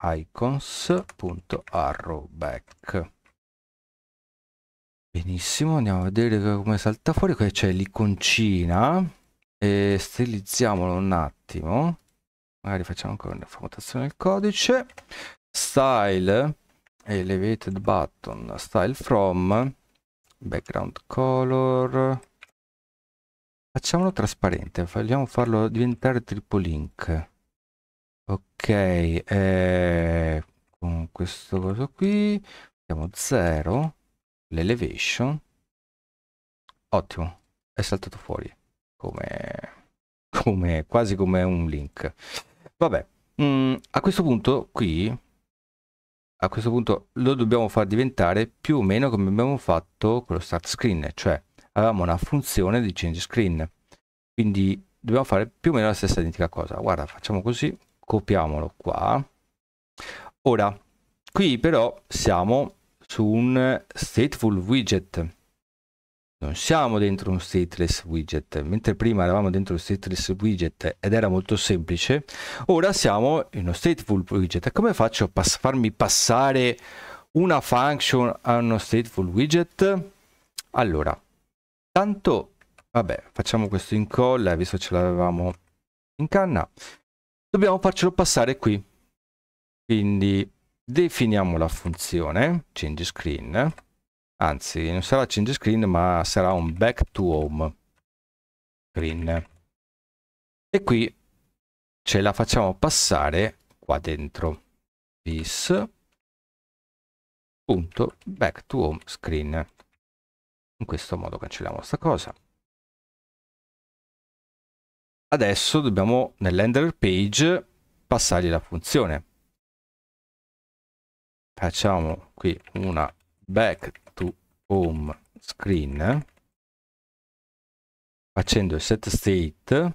icons.arrowback benissimo andiamo a vedere come salta fuori qui c'è l'iconcina e stilizziamolo un attimo magari facciamo ancora una formattazione del codice style elevated button style from background color Facciamolo trasparente, vogliamo farlo diventare triple link. Ok, eh, con questo coso qui, mettiamo 0, l'elevation. Ottimo, è saltato fuori, come, come, quasi come un link. Vabbè, mh, mm, a questo punto qui, a questo punto lo dobbiamo far diventare più o meno come abbiamo fatto con lo start screen, cioè avevamo una funzione di change screen quindi dobbiamo fare più o meno la stessa identica cosa guarda facciamo così copiamolo qua ora qui però siamo su un stateful widget non siamo dentro un stateless widget mentre prima eravamo dentro un stateless widget ed era molto semplice ora siamo in uno stateful widget come faccio a pass farmi passare una function a uno stateful widget allora Tanto, vabbè, facciamo questo incolla, visto che ce l'avevamo in canna. Dobbiamo farcelo passare qui. Quindi definiamo la funzione change screen. Anzi, non sarà change screen, ma sarà un back to home screen. E qui ce la facciamo passare qua dentro. This.back to home screen in questo modo cancelliamo questa cosa adesso dobbiamo nell'handler page passargli la funzione facciamo qui una back to home screen facendo il set state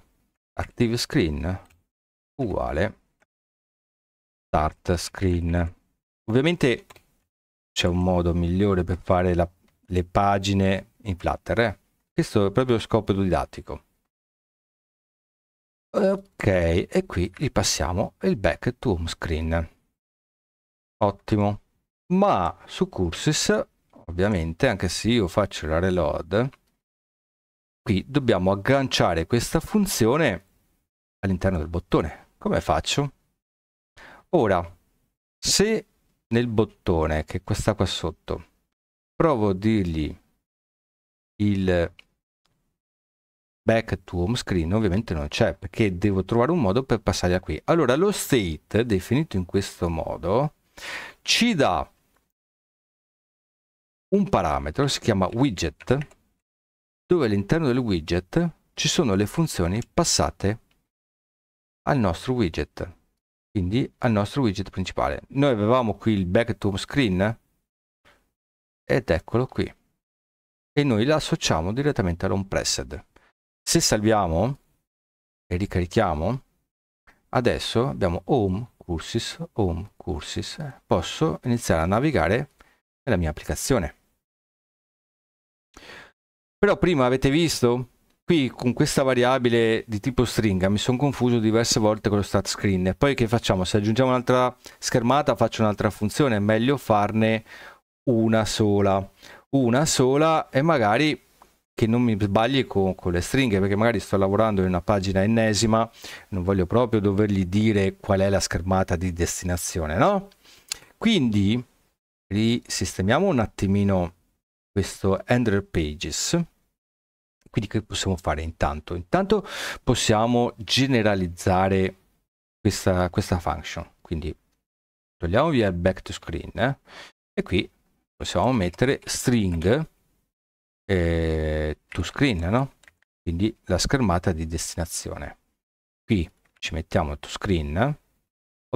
active screen uguale start screen ovviamente c'è un modo migliore per fare la le pagine in Flutter. Eh? Questo è proprio lo scopo didattico. Ok, e qui gli passiamo il back to home screen. Ottimo. Ma su Curses, ovviamente, anche se io faccio la reload, qui dobbiamo agganciare questa funzione all'interno del bottone. Come faccio? Ora, se nel bottone, che è questa qua sotto, provo a dirgli il back to home screen ovviamente non c'è perché devo trovare un modo per passare da qui allora lo state definito in questo modo ci dà un parametro si chiama widget dove all'interno del widget ci sono le funzioni passate al nostro widget quindi al nostro widget principale noi avevamo qui il back to home screen ed eccolo qui e noi la associamo direttamente all'on preset se salviamo e ricarichiamo adesso abbiamo home cursis home cursis posso iniziare a navigare nella mia applicazione però prima avete visto qui con questa variabile di tipo stringa mi sono confuso diverse volte con lo start screen poi che facciamo se aggiungiamo un'altra schermata faccio un'altra funzione è meglio farne una sola, una sola e magari che non mi sbagli con, con, le stringhe perché magari sto lavorando in una pagina ennesima non voglio proprio dovergli dire qual è la schermata di destinazione no quindi risistemiamo un attimino questo ender pages quindi che possiamo fare intanto intanto possiamo generalizzare questa, questa function quindi togliamo via il back to screen eh? e qui possiamo mettere string eh, to screen, no? quindi la schermata di destinazione. Qui ci mettiamo to screen,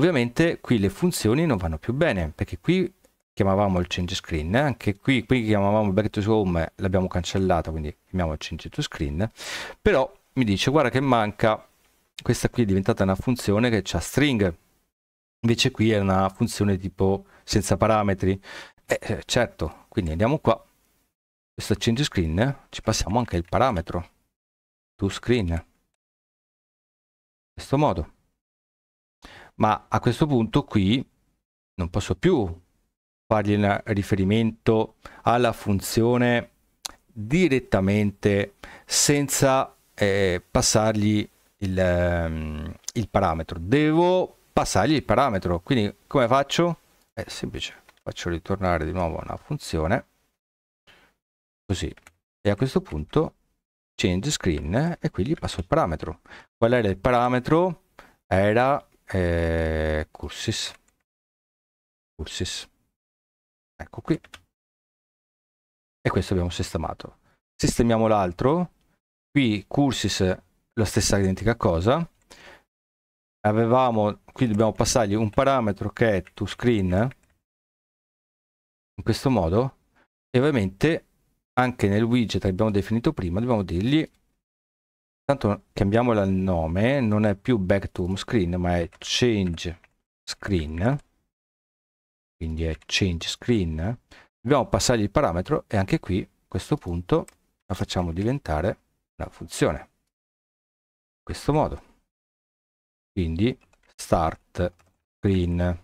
ovviamente qui le funzioni non vanno più bene perché qui chiamavamo il change screen, anche qui, qui chiamavamo back to home, l'abbiamo cancellato, quindi chiamiamo change to screen, però mi dice guarda che manca, questa qui è diventata una funzione che ha string, invece qui è una funzione tipo senza parametri, eh, eh, certo, quindi andiamo qua, questo change screen, ci passiamo anche il parametro, to screen, in questo modo. Ma a questo punto qui non posso più fargli un riferimento alla funzione direttamente senza eh, passargli il, um, il, parametro. Devo passargli il parametro, quindi come faccio? È eh, semplice faccio ritornare di nuovo una funzione così e a questo punto change screen e qui gli passo il parametro qual era il parametro era eh, cursis cursis ecco qui e questo abbiamo sistemato sistemiamo l'altro qui cursis la stessa identica cosa avevamo qui dobbiamo passargli un parametro che è toScreen screen in questo modo e ovviamente anche nel widget che abbiamo definito prima dobbiamo dirgli tanto cambiamola il nome non è più back to home screen ma è change screen quindi è change screen dobbiamo passargli il parametro e anche qui a questo punto la facciamo diventare una funzione in questo modo quindi start screen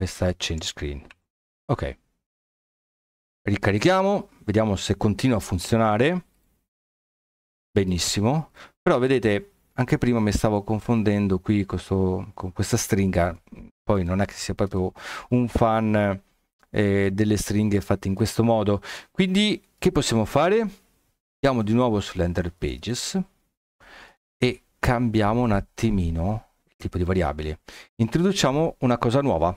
questa è change screen ok ricarichiamo vediamo se continua a funzionare benissimo però vedete anche prima mi stavo confondendo qui questo, con questa stringa poi non è che sia proprio un fan eh, delle stringhe fatte in questo modo quindi che possiamo fare andiamo di nuovo sull'enter pages e cambiamo un attimino il tipo di variabile introduciamo una cosa nuova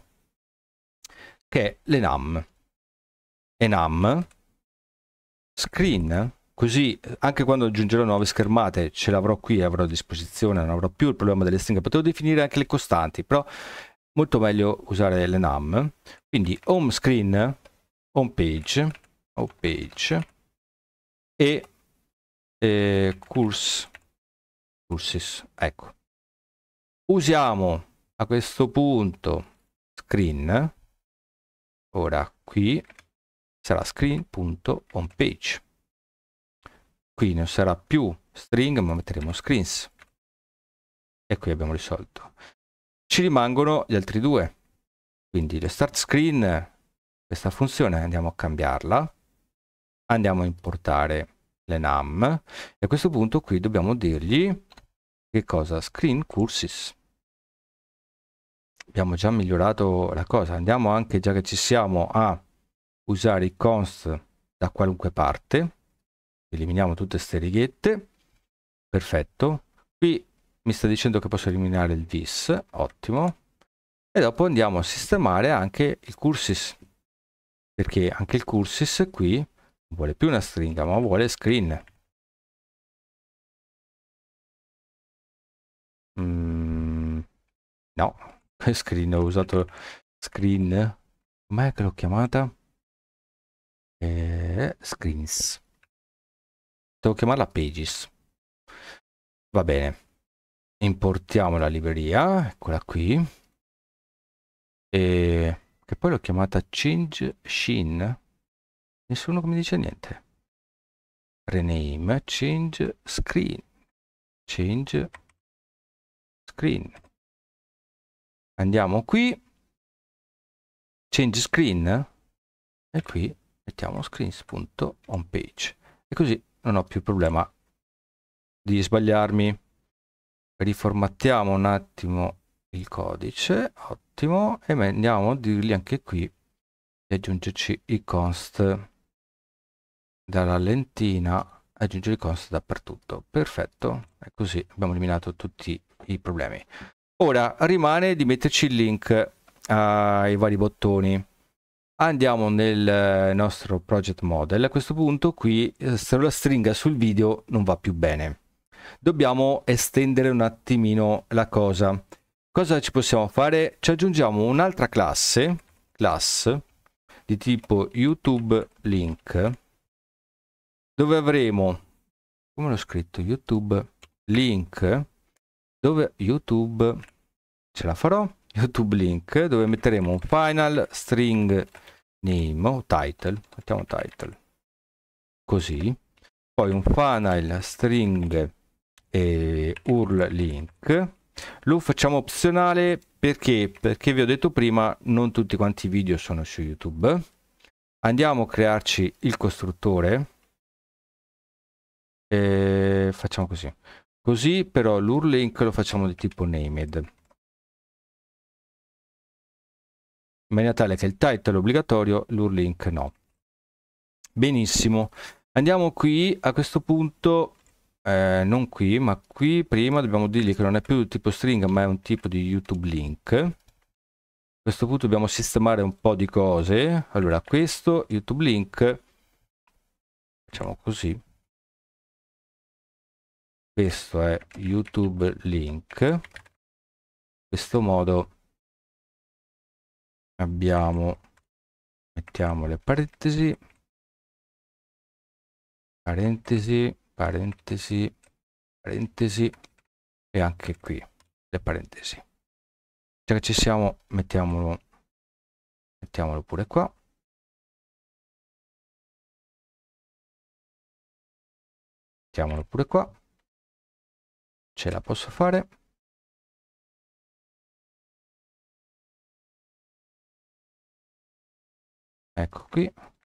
che è l'enam. Enam, screen, così anche quando aggiungerò nuove schermate ce l'avrò qui, avrò a disposizione, non avrò più il problema delle stringhe, potevo definire anche le costanti, però molto meglio usare l'enam. Quindi home screen, home page, home page e eh, course, courses, ecco. Usiamo a questo punto screen Ora qui sarà screen.homepage. Qui non sarà più string, ma metteremo screens. E qui abbiamo risolto. Ci rimangono gli altri due. Quindi lo start screen, questa funzione andiamo a cambiarla. Andiamo a importare le NAM e a questo punto qui dobbiamo dirgli che cosa screen curses abbiamo già migliorato la cosa andiamo anche già che ci siamo a usare i const da qualunque parte eliminiamo tutte queste righette perfetto qui mi sta dicendo che posso eliminare il vis ottimo e dopo andiamo a sistemare anche il cursis perché anche il cursis qui non vuole più una stringa ma vuole screen mm, no screen, ho usato screen, com'è che l'ho chiamata? Eh, screens. Devo chiamarla Pages. Va bene. Importiamo la libreria, eccola qui. E che poi l'ho chiamata Change Shin. Nessuno mi dice niente. Rename, change screen. Change screen andiamo qui change screen e qui mettiamo screens.on e così non ho più problema di sbagliarmi riformattiamo un attimo il codice ottimo e andiamo a dirgli anche qui di aggiungerci i const dalla lentina aggiungere i const dappertutto perfetto e così abbiamo eliminato tutti i problemi ora rimane di metterci il link eh, ai vari bottoni andiamo nel eh, nostro project model a questo punto qui eh, se la stringa sul video non va più bene dobbiamo estendere un attimino la cosa cosa ci possiamo fare ci aggiungiamo un'altra classe class di tipo youtube link dove avremo come l'ho scritto youtube link dove youtube ce la farò youtube link dove metteremo un final string name o title mettiamo title così poi un final string e url link lo facciamo opzionale perché perché vi ho detto prima non tutti quanti i video sono su youtube andiamo a crearci il costruttore e facciamo così così però l'url link lo facciamo di tipo named in maniera tale che il title è obbligatorio, l'urlink no. Benissimo, andiamo qui, a questo punto, eh, non qui, ma qui prima dobbiamo dirgli che non è più tipo stringa, ma è un tipo di YouTube link. A questo punto dobbiamo sistemare un po' di cose. Allora, questo YouTube link, facciamo così. Questo è YouTube link. In questo modo abbiamo mettiamo le parentesi parentesi parentesi parentesi e anche qui le parentesi già che ci siamo mettiamolo mettiamolo pure qua mettiamolo pure qua ce la posso fare ecco qui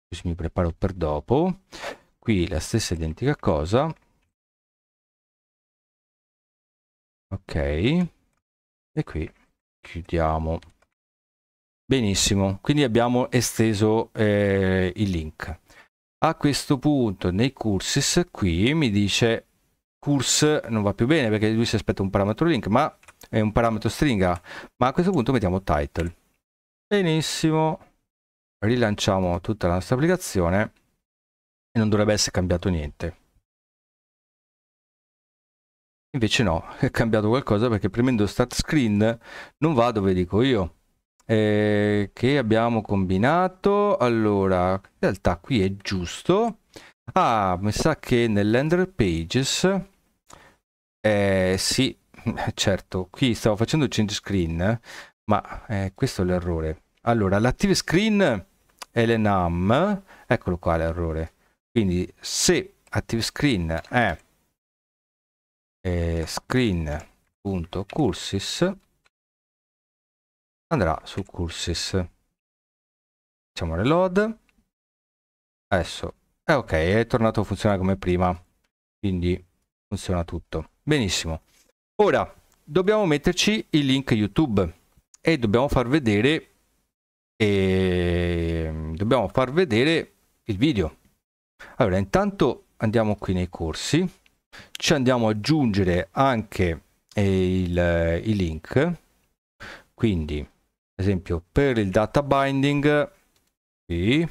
così mi preparo per dopo qui la stessa identica cosa ok e qui chiudiamo benissimo quindi abbiamo esteso eh, il link a questo punto nei curses qui mi dice curse non va più bene perché lui si aspetta un parametro link ma è un parametro stringa ma a questo punto mettiamo title benissimo rilanciamo tutta la nostra applicazione e non dovrebbe essere cambiato niente. Invece no, è cambiato qualcosa perché premendo start screen non va dove dico io. Eh, che abbiamo combinato? Allora, in realtà qui è giusto. Ah, mi sa che nell'ender pages... Eh, sì, certo, qui stavo facendo il change screen, ma eh, questo è l'errore. Allora, l'attive screen lnum eccolo qua l'errore. Quindi se active screen è eh, screen.cursis andrà su cursis. Facciamo reload. Adesso è ok, è tornato a funzionare come prima. Quindi funziona tutto. Benissimo. Ora dobbiamo metterci il link YouTube e dobbiamo far vedere e ehm, dobbiamo far vedere il video. Allora, intanto andiamo qui nei corsi, ci andiamo ad aggiungere anche eh, il, eh, i link, quindi ad esempio per il data binding qui,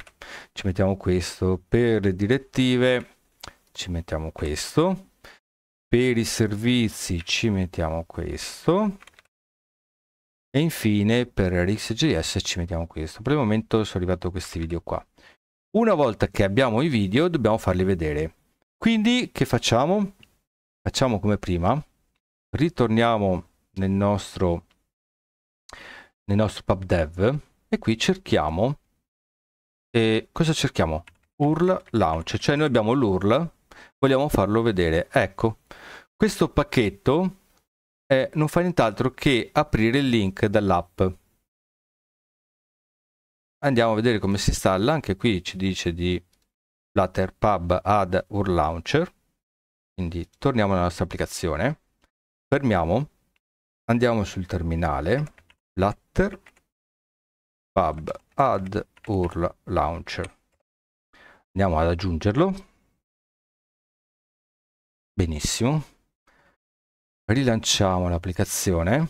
ci mettiamo questo, per le direttive ci mettiamo questo, per i servizi ci mettiamo questo e infine per RxJS ci mettiamo questo. Per il momento sono arrivato a questi video qua. Una volta che abbiamo i video dobbiamo farli vedere. Quindi che facciamo? Facciamo come prima. Ritorniamo nel nostro, nel nostro pubdev e qui cerchiamo... E cosa cerchiamo? URL launch, cioè noi abbiamo l'URL, vogliamo farlo vedere. Ecco, questo pacchetto eh, non fa nient'altro che aprire il link dell'app. Andiamo a vedere come si installa, anche qui ci dice di Flutter Pub Add UR Launcher. Quindi torniamo alla nostra applicazione, fermiamo, andiamo sul terminale, Flutter Pub Add URL Launcher. Andiamo ad aggiungerlo. Benissimo, rilanciamo l'applicazione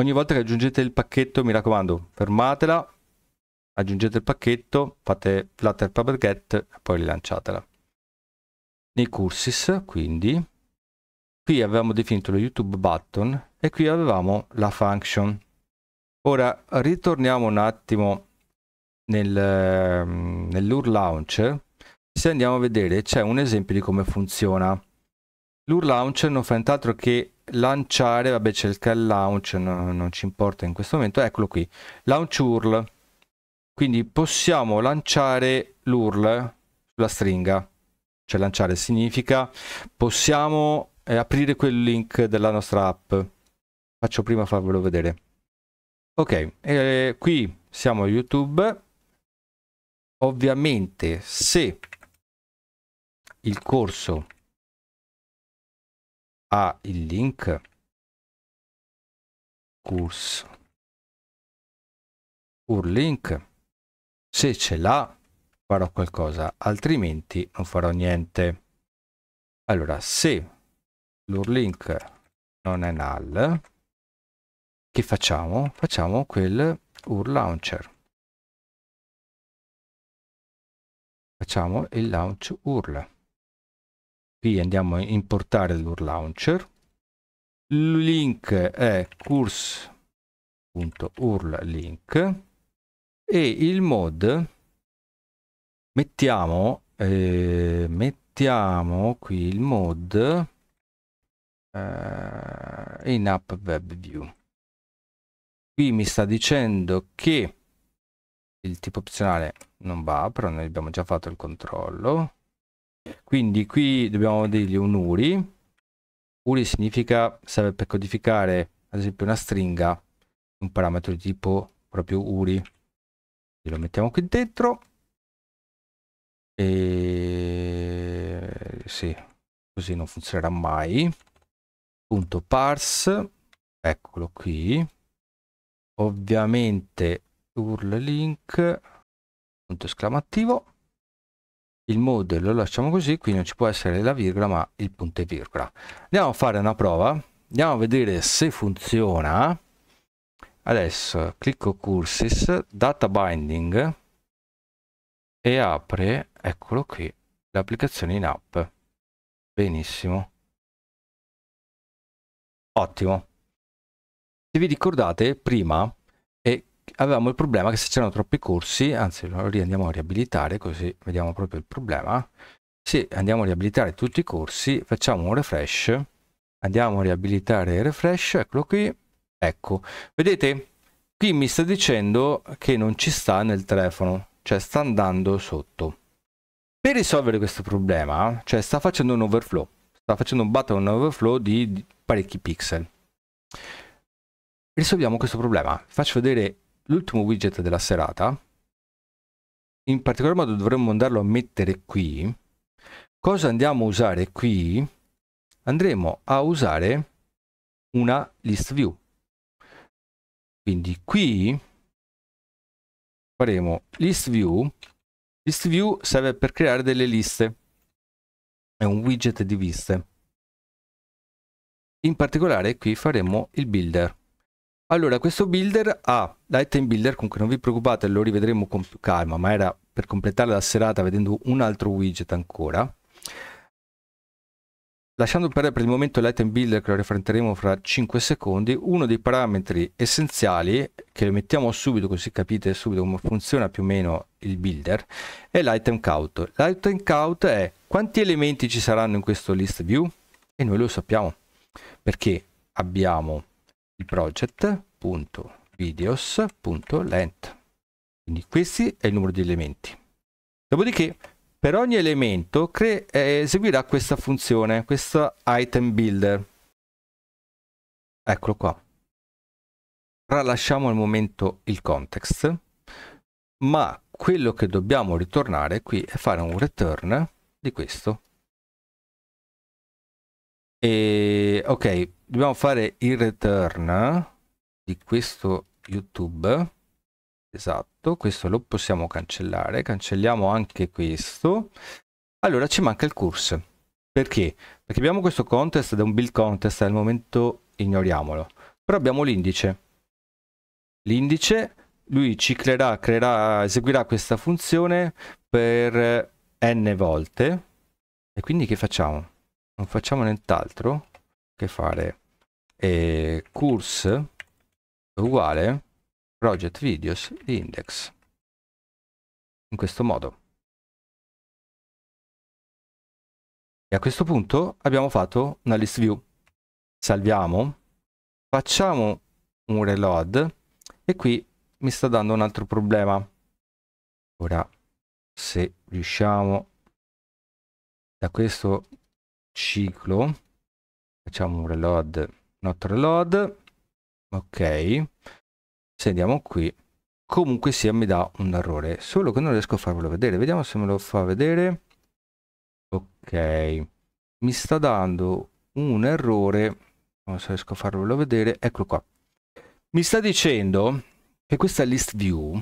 ogni volta che aggiungete il pacchetto mi raccomando fermatela aggiungete il pacchetto fate flutter public get e poi rilanciatela nei cursis quindi qui avevamo definito lo youtube button e qui avevamo la function ora ritorniamo un attimo nel, ehm, nell'ur launcher se andiamo a vedere c'è un esempio di come funziona L'UR launcher non fa nient'altro che lanciare, vabbè c'è il call launch, no, non ci importa in questo momento, eccolo qui, launch URL. Quindi possiamo lanciare l'URL sulla stringa, cioè lanciare significa possiamo eh, aprire quel link della nostra app. Faccio prima farvelo vedere. Ok, eh, qui siamo YouTube. Ovviamente se il corso ha il link curso cur link se ce l'ha farò qualcosa altrimenti non farò niente allora se l'urlink non è null che facciamo facciamo quel url launcher facciamo il launch url qui andiamo a importare l'UR launcher il link è course.url link e il mod mettiamo eh, mettiamo qui il mod eh, in app web view qui mi sta dicendo che il tipo opzionale non va però noi abbiamo già fatto il controllo quindi qui dobbiamo dirgli un URI. URI significa, serve per codificare ad esempio una stringa, un parametro di tipo proprio URI. Lo mettiamo qui dentro. E sì, così non funzionerà mai. Punto parse, eccolo qui. Ovviamente url link, punto esclamativo il mod lo lasciamo così, qui non ci può essere la virgola ma il punto e virgola. Andiamo a fare una prova, andiamo a vedere se funziona. Adesso clicco Cursis, Data Binding e apre, eccolo qui, l'applicazione in app. Benissimo. Ottimo. Se vi ricordate, prima avevamo il problema che se c'erano troppi corsi, anzi li andiamo a riabilitare così vediamo proprio il problema, se andiamo a riabilitare tutti i corsi, facciamo un refresh, andiamo a riabilitare il refresh, eccolo qui, ecco, vedete? Qui mi sta dicendo che non ci sta nel telefono, cioè sta andando sotto. Per risolvere questo problema, cioè sta facendo un overflow, sta facendo un button overflow di parecchi pixel. Risolviamo questo problema. Vi faccio vedere l'ultimo widget della serata, in particolar modo dovremmo andarlo a mettere qui. Cosa andiamo a usare qui? Andremo a usare una list view. Quindi qui faremo list view. List view serve per creare delle liste. È un widget di viste. In particolare qui faremo il builder. Allora, questo builder ha ah, l'item builder, comunque non vi preoccupate, lo rivedremo con più calma, ma era per completare la serata vedendo un altro widget ancora. Lasciando perdere per il momento l'item builder che lo referenteremo fra 5 secondi, uno dei parametri essenziali, che lo mettiamo subito così capite subito come funziona più o meno il builder, è l'item count. L'item count è quanti elementi ci saranno in questo list view e noi lo sappiamo perché abbiamo il project.videos.length. Quindi questi è il numero di elementi. Dopodiché per ogni elemento eh, eseguirà questa funzione, questo item builder. Eccolo qua. Tralasciamo al momento il context, ma quello che dobbiamo ritornare qui è fare un return di questo e, ok, dobbiamo fare il return di questo YouTube. Esatto, questo lo possiamo cancellare. Cancelliamo anche questo. Allora ci manca il course. Perché? Perché abbiamo questo contest da un build contest, al momento ignoriamolo. Però abbiamo l'indice. L'indice, lui ciclerà, creerà, eseguirà questa funzione per n volte. E quindi che facciamo? non facciamo nient'altro che fare eh, course uguale project videos di index in questo modo e a questo punto abbiamo fatto una list view salviamo facciamo un reload e qui mi sta dando un altro problema ora se riusciamo da questo ciclo facciamo un reload not reload ok se andiamo qui comunque sia mi dà un errore solo che non riesco a farvelo vedere vediamo se me lo fa vedere ok mi sta dando un errore non so se riesco a farvelo vedere eccolo qua mi sta dicendo che questa list view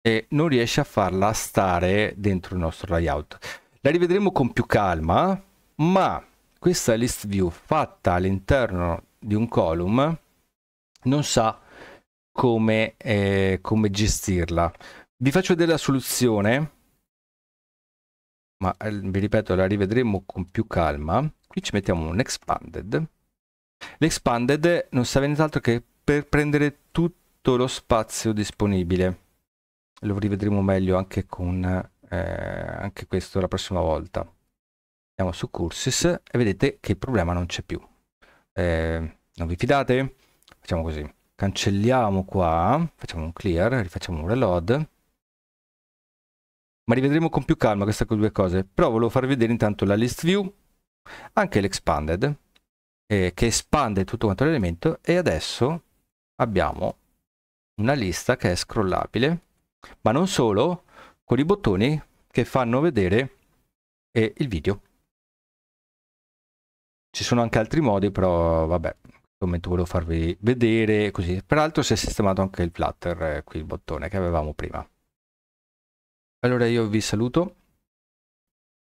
eh, non riesce a farla stare dentro il nostro layout la rivedremo con più calma ma questa list view fatta all'interno di un column non sa come, eh, come gestirla. Vi faccio vedere la soluzione, ma eh, vi ripeto la rivedremo con più calma. Qui ci mettiamo un expanded. L'expanded non serve nient'altro che per prendere tutto lo spazio disponibile. Lo rivedremo meglio anche con eh, anche questo la prossima volta andiamo su Cursis e vedete che il problema non c'è più. Eh, non vi fidate? Facciamo così. Cancelliamo qua, facciamo un clear, rifacciamo un reload. Ma rivedremo con più calma queste due cose. Però volevo farvi vedere intanto la list view, anche l'expanded, eh, che espande tutto quanto l'elemento. E adesso abbiamo una lista che è scrollabile, ma non solo, con i bottoni che fanno vedere eh, il video ci sono anche altri modi, però vabbè, momento volevo farvi vedere così. Peraltro si è sistemato anche il flutter, eh, qui il bottone che avevamo prima. Allora io vi saluto.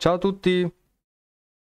Ciao a tutti!